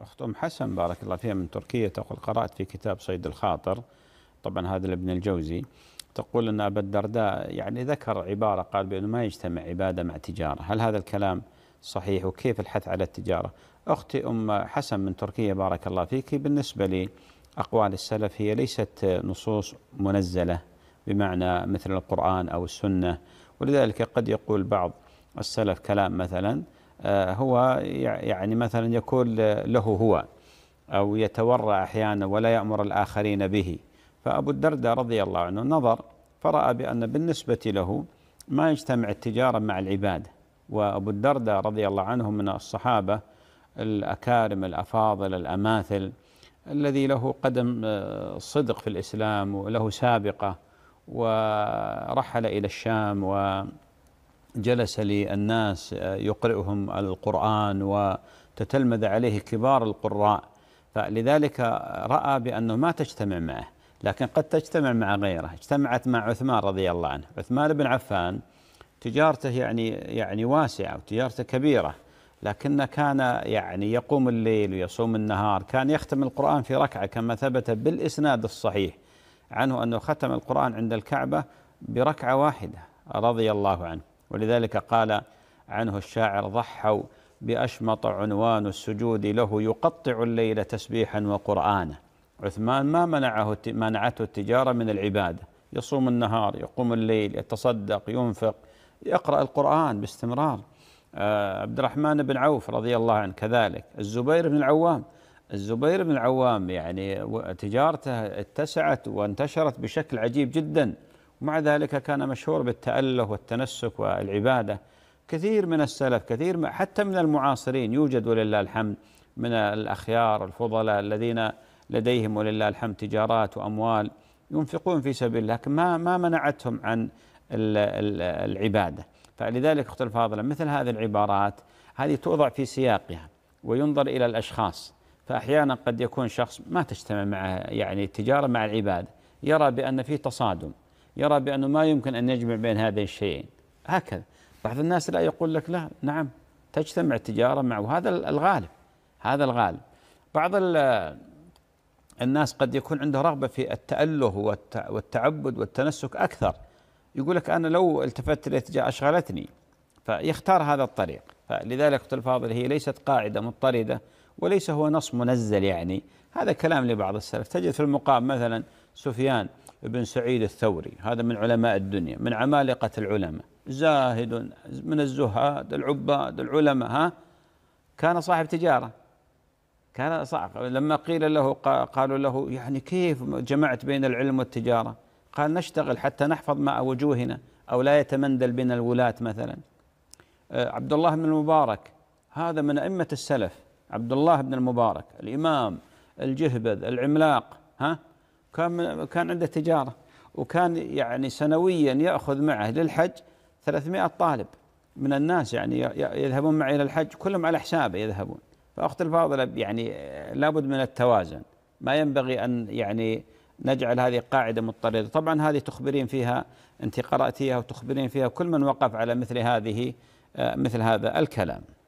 أخت أم حسن بارك الله فيها من تركيا تقول قرأت في كتاب صيد الخاطر طبعا هذا لابن الجوزي تقول أن أبا الدرداء يعني ذكر عبارة قال بأنه ما يجتمع عبادة مع تجارة هل هذا الكلام صحيح وكيف الحث على التجارة أختي أم حسن من تركيا بارك الله فيك بالنسبة لأقوال السلف هي ليست نصوص منزلة بمعنى مثل القرآن أو السنة ولذلك قد يقول بعض السلف كلام مثلا آه، هو يعني مثلا يكون له هو أو يتورع أحيانا ولا يأمر الآخرين به فأبو الدرداء رضي الله عنه نظر فرأى بأن بالنسبة له ما يجتمع التجارة مع العبادة وأبو الدرداء رضي الله عنه من الصحابة الأكارم الأفاضل الأماثل الذي له قدم آه، صدق في الإسلام وله سابقة ورحل إلى الشام و جلس للناس آه، يقرئهم القرآن وتتلمذ عليه كبار القراء فلذلك رأى بأنه ما تجتمع معه لكن قد تجتمع مع غيره اجتمعت مع عثمان رضي الله عنه عثمان بن عفان تجارته يعني يعني واسعة وتجارته كبيرة لكنه كان يعني يقوم الليل ويصوم النهار كان يختم القرآن في ركعة كما ثبت بالإسناد الصحيح عنه أنه ختم القرآن عند الكعبة بركعة واحدة رضي الله عنه ولذلك قال عنه الشاعر ضحوا بأشمط عنوان السجود له يقطع الليل تسبيحا وقرآنا عثمان ما منعه منعته التجارة من العبادة يصوم النهار يقوم الليل يتصدق ينفق يقرأ القرآن باستمرار آه، عبد الرحمن بن عوف رضي الله عنه كذلك الزبير بن العوام الزبير بن العوام يعني تجارته اتسعت وانتشرت بشكل عجيب جدا ومع ذلك كان مشهور بالتأله والتنسك والعبادة كثير من السلف كثير حتى من المعاصرين يوجد ولله الحمد من الأخيار الفضلاء الذين لديهم ولله الحمد تجارات وأموال ينفقون في سبيل الله لكن ما ما منعتهم عن العبادة فلذلك أخت الفاضلة مثل هذه العبارات هذه توضع في سياقها وينظر إلى الأشخاص فأحيانا قد يكون شخص ما تجتمع معه يعني التجارة مع العبادة يرى بأن في تصادم يرى بأنه ما يمكن أن يجمع بين هذين الشيئين هكذا بعض الناس لا يقول لك لا نعم تجتمع التجارة معه وهذا الغالب هذا الغالب بعض الناس قد يكون عنده رغبة في التأله والتعبد والتنسك أكثر يقول لك أنا لو التفت إلى التجارة أشغلتني فيختار هذا الطريق فلذلك الفاضل هي ليست قاعدة مضطردة وليس هو نص منزل يعني هذا كلام لبعض السلف تجد في المقام مثلا سفيان بن سعيد الثوري هذا من علماء الدنيا من عمالقة العلماء زاهد من الزهاد العباد العلماء ها كان صاحب تجارة كان صعب لما قيل له قالوا له يعني كيف جمعت بين العلم والتجارة قال نشتغل حتى نحفظ ماء وجوهنا أو لا يتمندل بنا الولاة مثلا آه، عبد الله بن المبارك هذا من أئمة السلف عبد الله بن المبارك الإمام الجهبذ العملاق ها كان كان عنده تجارة وكان يعني سنويا يأخذ معه للحج 300 طالب من الناس يعني يذهبون معي إلى الحج كلهم على حسابه يذهبون فأخت الفاضلة يعني لابد من التوازن ما ينبغي أن يعني نجعل هذه قاعدة مضطردة طبعا هذه تخبرين فيها أنت قرأتيها وتخبرين فيها كل من وقف على مثل هذه آه، مثل هذا الكلام